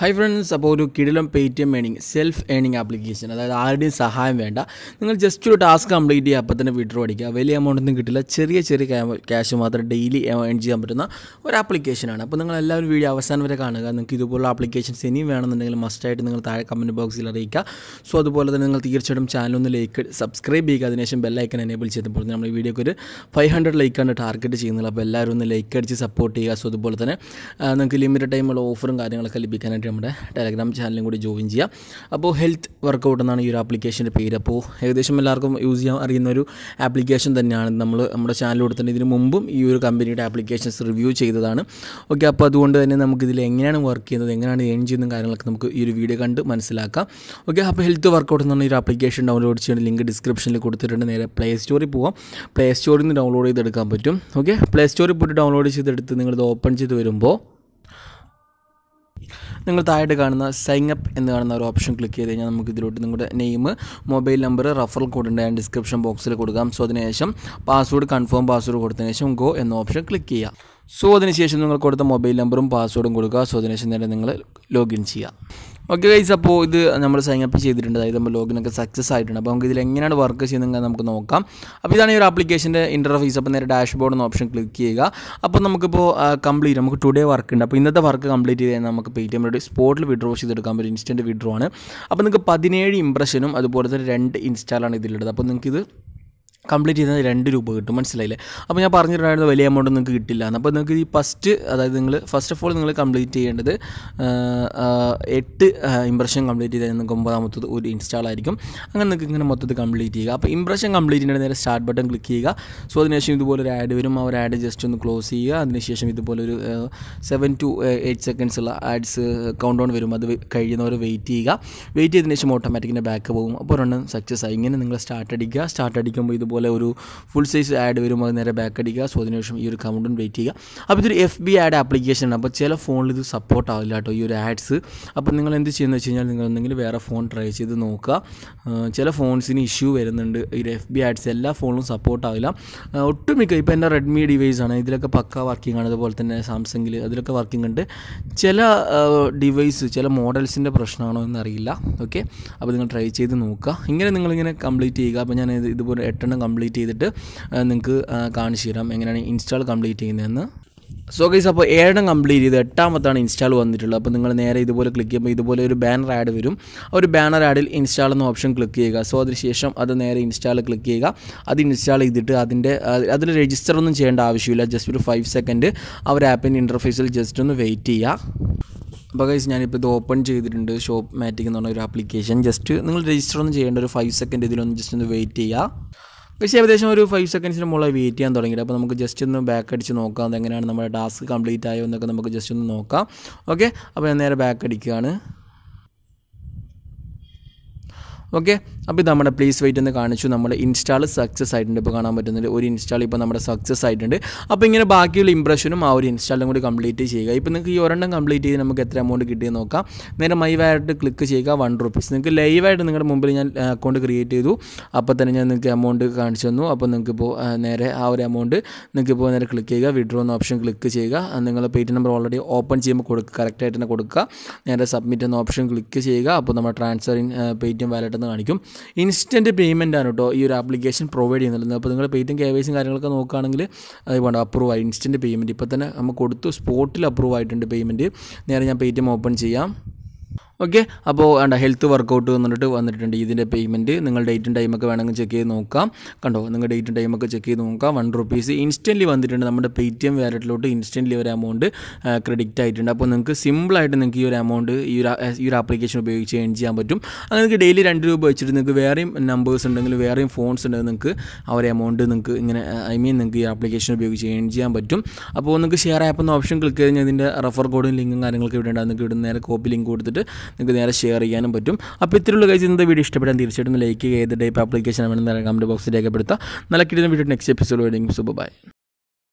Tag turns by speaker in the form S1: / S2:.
S1: hi friends അപ്പോൾ ഒരു കിടിലം Paytm earning self earning application അതായത് ആരുടെയും സഹായം വേണ്ട നിങ്ങൾ ജസ്റ്റ് ഒരു ടാസ്ക് കംപ്ലീറ്റ് ചെയ്യുക അപ്പോൾ തന്നെ വിഡ്രോ അടിക്കുക വലിയ എമൗണ്ട് ഒന്നും കിട്ടില്ല ചെറിയ ചെറിയ ക്യാഷ് മാത്രം ഡെയിലി ഏൺ ചെയ്യാൻ പറ്റുന്ന ഒരു ആപ്ലിക്കേഷനാണ് അപ്പോൾ നിങ്ങൾ എല്ലാവരും വീഡിയോ അവസാനം വരെ കാണുക നിങ്ങൾക്ക് ഇതുപോലുള്ള ആപ്ലിക്കേഷൻസ് ഇനിയും വേണമെന്നുണ്ടെങ്കിൽ മസ്റ്റായിട്ട് നിങ്ങൾ താഴെ കമൻറ്റ് ബോക്സിൽ അറിയിക്കുക സോ അതുപോലെ തന്നെ നിങ്ങൾ തീർച്ചയായിട്ടും ചാനലൊന്ന് ലൈക്ക് സബ്സ്ക്രൈബ് ചെയ്യുക അതിനുശേഷം ബെല്ലൈക്കൻ എനേബിൾ ചെയ്തപ്പോൾ നമ്മൾ ഈ വീഡിയോക്ക് ഒരു ഫൈവ് ഹൺഡ്രഡ് ലൈക്കാണ് ടാർഗറ്റ് ചെയ്യുന്നത് അപ്പോൾ എല്ലാവരും ഒന്ന് ലൈക്ക് അടിച്ച് സപ്പോർട്ട് ചെയ്യുക സോ അതുപോലെ തന്നെ നിങ്ങൾക്ക് ലിമിറ്റഡ് ടൈമുള്ള ഓഫറും കാര്യങ്ങളൊക്കെ ലഭിക്കാനായിട്ട് നമ്മുടെ ടെലഗ്രാം ചാനലും കൂടി ജോയിൻ ചെയ്യാം അപ്പോൾ ഹെൽത്ത് വർക്കൗട്ട് എന്നാണ് ഈ ഒരു ആപ്ലിക്കേഷൻ്റെ പേര് അപ്പോൾ ഏകദേശം എല്ലാവർക്കും യൂസ് ചെയ്യാൻ അറിയുന്ന ഒരു ആപ്ലിക്കേഷൻ തന്നെയാണ് നമ്മൾ നമ്മുടെ ചാനൽ കൊടുത്തിട്ട് ഇതിന് മുമ്പും ഈ ഒരു കമ്പനിയുടെ ആപ്ലിക്കേഷൻസ് റിവ്യൂ ചെയ്തതാണ് ഓക്കെ അപ്പോൾ അതുകൊണ്ട് തന്നെ നമുക്കിതിൽ എങ്ങനെയാണ് വർക്ക് ചെയ്യുന്നത് എങ്ങനെയാണ് ഏൺ ചെയ്യുന്ന കാര്യങ്ങളൊക്കെ നമുക്ക് ഈ ഒരു വീഡിയോ കണ്ട് മനസ്സിലാക്കാം ഓക്കെ അപ്പോൾ ഹെൽത്ത് വർക്കൗട്ട് എന്ന് പറഞ്ഞ ഒരു ആപ്ലിക്കേഷൻ ഡൗൺലോഡ് ചെയ്യേണ്ട ലിങ്ക് ഡിസ്ക്രിപ്ഷനിൽ കൊടുത്തിട്ടുണ്ട് നേരെ പ്ലേ സ്റ്റോറിൽ പോവാം പ്ലേ സ്റ്റോറിൽ നിന്ന് ഡൗൺലോഡ് ചെയ്തെടുക്കാൻ പറ്റും ഓക്കെ പ്ലേ സ്റ്റോറിൽ പോയിട്ട് ഡൗൺലോഡ് ചെയ്തെടുത്ത് നിങ്ങളിത് ഓപ്പൺ ചെയ്ത് വരുമ്പോൾ നിങ്ങൾ താഴെ കാണുന്ന സൈൻ അപ്പ് എന്ന് കാണുന്ന ഒരു ഓപ്ഷൻ ക്ലിക്ക് ചെയ്ത് കഴിഞ്ഞാൽ നമുക്ക് ഇതിലോട്ട് നിങ്ങളുടെ name mobile number referral code ഉണ്ട് ഞാൻ ഡിസ്ക്രിപ്ഷൻ ബോക്സിൽ കൊടുക്കാം സോ അതിനുശേഷം പാസ്വേഡ് കൺഫേം പാസ്വേഡ് കൊടുത്തതിന് ശേഷം ഗോ എന്ന ഓപ്ഷൻ ക്ലിക്ക് ചെയ്യാം സോ അതിനുശേഷം നിങ്ങൾ കൊടുത്ത മൊബൈൽ നമ്പറും പാസ്വേഡും കൊടുക്കുക സോ അതിനുശേഷം തന്നെ നിങ്ങൾ ലോഗിൻ ചെയ്യുക ഓക്കെ ഗൈസ് അപ്പോൾ ഇത് നമ്മൾ സൈൻ അപ്പ് ചെയ്തിട്ടുണ്ട് അതായത് നമ്മൾ ഒക്കെ സക്സസ് ആയിട്ടുണ്ട് അപ്പോൾ നമുക്ക് ഇതിൽ എങ്ങനെയാണ് വർക്ക് ചെയ്യുന്നത് നമുക്ക് നോക്കാം അപ്പോൾ ഇതാണ് ഈ ഒരു ആപ്ലിക്കേഷൻ്റെ ഇൻ്റർഫീസ് അപ്പോൾ നേരെ ബോർഡ് എന്ന ഓപ്ഷൻ ക്ലിക്ക് ചെയ്യുക അപ്പോൾ നമുക്കിപ്പോൾ കംപ്ലീറ്റ് നമുക്ക് ടുഡേ വർക്ക് ഉണ്ട് അപ്പോൾ ഇന്നത്തെ വർക്ക് കംപ്ലീറ്റ് ചെയ്ത് നമുക്ക് പേ ടി എമ്മിലൂടെ സ്പോട്ടിൽ വിഡ്രോ ചെയ്തെടുക്കാൻ പറ്റും ഇൻസ്റ്റൻറ്റ് വിഡ്രോ ആണ് അപ്പോൾ നിങ്ങൾക്ക് പതിനേഴ് ഇംപ്രഷനും അതുപോലെ തന്നെ രണ്ട് ഇൻസ്റ്റാളാണ് ഇതിലുള്ളത് അപ്പോൾ നിങ്ങൾക്കിത് കംപ്ലീറ്റ് ചെയ്താൽ രണ്ട് രൂപ കിട്ടും മനസ്സിലായില്ലേ അപ്പോൾ ഞാൻ പറഞ്ഞിട്ടുണ്ടായിരുന്നു വലിയ എമൗണ്ട് നിങ്ങൾക്ക് കിട്ടില്ല അപ്പോൾ നിങ്ങൾക്ക് ഈ ഫസ്റ്റ് അതായത് നിങ്ങൾ ഫസ്റ്റ് ഓഫ് ഓൾ നിങ്ങൾ കംപ്ലീറ്റ് ചെയ്യേണ്ടത് എട്ട് ഇംപ്രഷൻ കംപ്ലീറ്റ് ചെയ്താൽ നിങ്ങൾക്ക് ഒമ്പതാമത്തത് ഒരു ഇൻസ്റ്റാൾ ആയിരിക്കും അങ്ങനെ നിങ്ങൾക്ക് ഇങ്ങനെ മൊത്തത്തിൽ കംപ്ലീറ്റ് ചെയ്യുക അപ്പോൾ ഇംപ്രഷൻ കംപ്ലീറ്റ് ചെയ്യുന്ന നേരെ സ്റ്റാർട്ട് ബട്ടൺ ക്ലിക്ക് ചെയ്യുക സോ അതിനുശേഷം ഇതുപോലെ ഒരു ആഡ് വരും ആ ഒരു ആഡ് ജസ്റ്റ് ഒന്ന് ക്ലോസ് ചെയ്യുക അതിനുശേഷം ഇതുപോലെ ഒരു സെവൻ ടു എയ്റ്റ് സെക്കൻഡ്സ് ഉള്ള ആഡ്സ് കൗണ്ട് ഡൗൺ വരും അത് കഴിയുന്നവർ വെയിറ്റ് ചെയ്യുക വെയിറ്റ് ചെയ്തതിനു ശേഷം ഓട്ടോമാറ്റിക്കിൻ്റെ ബാക്ക് പോകും അപ്പോൾ ഒരെണ്ണം സക്സസ് ആയി ഇങ്ങനെ നിങ്ങൾ സ്റ്റാർട്ട് അടിക്കുക സ്റ്റാർട്ട് അടിക്കുമ്പോൾ ഇതുപോലെ അതുപോലെ ഒരു ഫുൾ സൈസ് ആഡ് വരുമ്പോൾ അത് നേരെ ബാക്ക് അടിക്കുക സോ അതിനുശേഷം ഈ ഒരു കൗണ്ടും വെയിറ്റ് ചെയ്യുക അപ്പോൾ ഇതൊരു എഫ് ബി ആഡ് ആണ് അപ്പോൾ ചില ഫോണിൽ ഇത് സപ്പോർട്ട് ആവില്ല കേട്ടോ ഈ ഒരു ആഡ്സ് അപ്പോൾ നിങ്ങൾ എന്ത് ചെയ്യുന്നത് വെച്ച് കഴിഞ്ഞാൽ നിങ്ങൾ എന്തെങ്കിലും വേറെ ഫോൺ ട്രൈ ചെയ്ത് നോക്കുക ചില ഫോൺസിന് ഇഷ്യൂ വരുന്നുണ്ട് ഈ എഫ് ബി ആഡ്സ് എല്ലാ ഫോണിലും സപ്പോർട്ട് ആവില്ല ഒട്ടുമിക്ക ഇപ്പോൾ എൻ്റെ റെഡ്മി ഡിവൈസ് ആണ് ഇതിലൊക്കെ പക്ക വർക്കിംഗ് ആണ് അതുപോലെ തന്നെ സാംസങ്ങിൽ അതിലൊക്കെ വർക്കിംഗ് ഉണ്ട് ചില ഡിവൈസ് ചില മോഡൽസിൻ്റെ പ്രശ്നമാണോ എന്നറിയില്ല ഓക്കെ അപ്പോൾ നിങ്ങൾ ട്രൈ ചെയ്ത് നോക്കുക ഇങ്ങനെ നിങ്ങളിങ്ങനെ കംപ്ലീറ്റ് ചെയ്യുക അപ്പോൾ ഞാൻ ഇതുപോലെ എട്ടെണ്ണം കംപ്ലീറ്റ് ചെയ്തിട്ട് നിങ്ങൾക്ക് കാണിച്ചു തരാം എങ്ങനെയാണ് ഇൻസ്റ്റാൾ കംപ്ലീറ്റ് ചെയ്യുന്നതെന്ന് സോ ഗൈസ് അപ്പോൾ ഏഴെണ്ണം കംപ്ലീറ്റ് ചെയ്ത് എട്ടാമത്താണ് ഇൻസ്റ്റാൾ വന്നിട്ടുള്ളത് അപ്പോൾ നിങ്ങൾ നേരെ ഇതുപോലെ ക്ലിക്ക് ചെയ്യുമ്പോൾ ഇതുപോലെ ഒരു ബാനർ ആഡ് വരും ആ ഒരു ബാനർ ആഡിൽ ഇൻസ്റ്റാൾ എന്ന ഓപ്ഷൻ ക്ലിക്ക് ചെയ്യുക സോ അതിനുശേഷം അത് നേരെ ഇൻസ്റ്റാൾ ക്ലിക്ക് ചെയ്യുക അത് ഇൻസ്റ്റാൾ ചെയ്തിട്ട് അതിൻ്റെ അതിൽ രജിസ്റ്റർ ഒന്നും ചെയ്യേണ്ട ആവശ്യമില്ല ജസ്റ്റ് ഒരു ഫൈവ് സെക്കൻഡ് ആ ഒരു ആപ്പിൻ്റെ ഇൻ്റർഫേസിൽ ജസ്റ്റ് ഒന്ന് വെയിറ്റ് ചെയ്യുക അപ്പോൾ ഗൈസ് ഞാനിപ്പോൾ ഇത് ഓപ്പൺ ചെയ്തിട്ടുണ്ട് ഷോപ്പ് മാറ്റിക് എന്ന് പറഞ്ഞ ഒരു ആപ്ലിക്കേഷൻ ജസ്റ്റ് നിങ്ങൾ രജിസ്റ്റർ ഒന്നും ചെയ്യേണ്ട ഒരു ഫൈവ് സെക്കൻഡ് ഇതിലൊന്ന് ജസ്റ്റ് ഒന്ന് വെയിറ്റ് ചെയ്യുക പക്ഷേ ഏകദേശം ഒരു ഫൈവ് സെക്കൻഡ്സിന് മുകളിൽ വെയിറ്റ് ചെയ്യാൻ തുടങ്ങിയിട്ട് അപ്പോൾ നമുക്ക് ജസ്റ്റ് ഒന്ന് ബാക്ക് അടിച്ച് നോക്കാം എങ്ങനെയാണ് നമ്മുടെ ടാസ്ക് കംപ്ലീറ്റ് ആയോ എന്നൊക്കെ നമുക്ക് ജസ്റ്റ് ഒന്ന് നോക്കാം ഓക്കെ അപ്പോൾ ഞാൻ നേരെ ബാക്ക് അടിക്കുകയാണ് ഓക്കെ അപ്പോൾ ഇത് നമ്മുടെ പ്ലീസ് വെയിറ്റ് എന്ന് കാണിച്ചു നമ്മൾ ഇൻസ്റ്റാൾ സക്സസ് ആയിട്ടുണ്ട് ഇപ്പോൾ കാണാൻ പറ്റുന്നത് ഒരു ഇൻസ്റ്റാൾ ഇപ്പോൾ നമ്മുടെ സക്സസ് ആയിട്ടുണ്ട് അപ്പോൾ ഇങ്ങനെ ബാക്കിയുള്ള ഇംപ്രഷനും ആ ഒരു ഇൻസ്റ്റാളും കൂടി കംപ്ലീറ്റ് ചെയ്യുക ഇപ്പോൾ നിങ്ങൾക്ക് ഈ ഒരെണ്ണം കംപ്ലീറ്റ് ചെയ്ത് നമുക്ക് എത്ര എമൗണ്ട് കിട്ടിയെന്ന് നോക്കാം നേരെ മൈവായിട്ട് ക്ലിക്ക് ചെയ്യുക വൺ റുപ്പീസ് നിങ്ങൾക്ക് ലൈവായിട്ട് നിങ്ങളുടെ മുമ്പിൽ ഞാൻ അക്കൗണ്ട് ക്രിയേറ്റ് ചെയ്തു അപ്പോൾ തന്നെ ഞാൻ നിങ്ങൾക്ക് എമൗണ്ട് കാണിച്ചു തന്നു അപ്പോൾ നിങ്ങൾക്കിപ്പോൾ നേരെ ആ ഒരു എമൗണ്ട് നിങ്ങൾക്കിപ്പോൾ നേരെ ക്ലിക്ക് ചെയ്യുക വിഡ്രോ എന്ന ഓപ്ഷൻ ക്ലിക്ക് ചെയ്യുക നിങ്ങൾ പേറ്റ് നമ്പർ ഓൾറെഡി ഓപ്പൺ ചെയ്യുമ്പോൾ കൊടുക്കുക കറക്റ്റായിട്ട് തന്നെ കൊടുക്കുക നേരെ സബ്മിറ്റ് എന്ന ഓപ്ഷൻ ക്ലിക്ക് ചെയ്യുക അപ്പോൾ നമ്മുടെ ട്രാൻസ്ഫർ ഇൻ പേറ്റിഎം വാലറ്റ് എന്ന് കാണിക്കും ഇൻസ്റ്റൻറ്റ് പേയ്മെൻ്റ് ആണ് കേട്ടോ ഈ ഒരു ആപ്ലിക്കേഷൻ പ്രൊവൈഡ് ചെയ്യുന്നുള്ളത് അപ്പോൾ നിങ്ങൾ പേയ്റ്റും കെ വൈസും കാര്യങ്ങളൊക്കെ നോക്കുകയാണെങ്കിൽ അത് വേണ്ട അപ്രൂവ് ആയി ഇൻസ്റ്റൻറ്റ് പേയ്മെൻറ്റ് ഇപ്പോൾ തന്നെ നമുക്ക് കൊടുത്തു സ്പോട്ടിൽ അപ്രൂവ് ആയിട്ടുണ്ട് പേയ്മെൻറ്റ് നേരെ ഞാൻ എം ഓപ്പൺ ചെയ്യാം ഓക്കെ അപ്പോൾ വേണ്ട ഹെൽത്ത് വർക്കൗട്ട് വന്നിട്ട് വന്നിട്ടുണ്ട് ഇതിൻ്റെ പേയ്മെൻറ്റ് നിങ്ങൾ ഡേറ്റും ടൈമൊക്കെ വേണമെങ്കിൽ ചെക്ക് ചെയ്ത് നോക്കാം കണ്ടോ നിങ്ങൾ ഡേറ്റും ടൈമൊക്കെ ചെക്ക് ചെയ്ത് നോക്കാം വൺ റുപ്പീസ് ഇൻസ്റ്റൻ്റ്ലി വന്നിട്ടുണ്ട് നമ്മുടെ പേ ടി എം വാലറ്റിലോട്ട് ഇൻസ്റ്റൻ്റ്ലി ഒരു എമൗണ്ട് ക്രെഡിറ്റ് ആയിട്ടുണ്ട് അപ്പോൾ നിങ്ങൾക്ക് സിമ്പിളായിട്ട് നിങ്ങൾക്ക് ഈ ഒരു എമൗണ്ട് ഈ ഒരു ഈ ഒരു ആപ്ലിക്കേഷൻ ഉപയോഗിച്ച് ഏൺ ചെയ്യാൻ പറ്റും അങ്ങനെ നിങ്ങൾക്ക് ഡെയിലി രണ്ട് രൂപ വെച്ചിട്ട് നിങ്ങൾക്ക് വേറെയും നമ്പേഴ്സ് ഉണ്ടെങ്കിൽ വേറെയും ഫോൺസ് ഉണ്ടെങ്കിൽ നിങ്ങൾക്ക് ആ ഒരു എമൗണ്ട് നിങ്ങൾക്ക് ഇങ്ങനെ ഐ മീൻ നിങ്ങൾക്ക് ഈ ആപ്ലിക്കേഷൻ ഉപയോഗിച്ച് ഏൺ ചെയ്യാൻ പറ്റും അപ്പോൾ നിങ്ങൾക്ക് ഷെയർ ആപ്പ് എന്ന ഓപ്ഷൻ ക്ലിക്ക് ചെയ്ത് കഴിഞ്ഞാൽ ഇതിൻ്റെ റെഫർ കോഡും ലിങ്കും കാര്യങ്ങളൊക്കെ ഇവിടെ ഉണ്ടാകും നിങ്ങൾക്ക് ഇവിടെ നേരെ കോപ്പി ലിങ്ക് കൊടുത്തിട്ട് നിങ്ങൾക്ക് നേരെ ഷെയർ ചെയ്യാനും പറ്റും അപ്പോൾ ഇത്രയുള്ള കഴിച്ച് ഇന്നത്തെ വീഡിയോ ഇഷ്ടപ്പെടാൻ തീർച്ചയായിട്ടും ലൈക്ക് ചെയ്ത് ടൈപ്പ് ആപ്ലിക്കേഷൻ വേണമെന്ന് കമൻറ്റ് ബോക്സിൽ രേഖപ്പെടുത്തുക നല്ല കിട്ടുന്ന വീഡിയോ നെക്സ്റ്റ് എപ്പിസോഡ് വേണമെങ്കിൽ സുബ ബൈ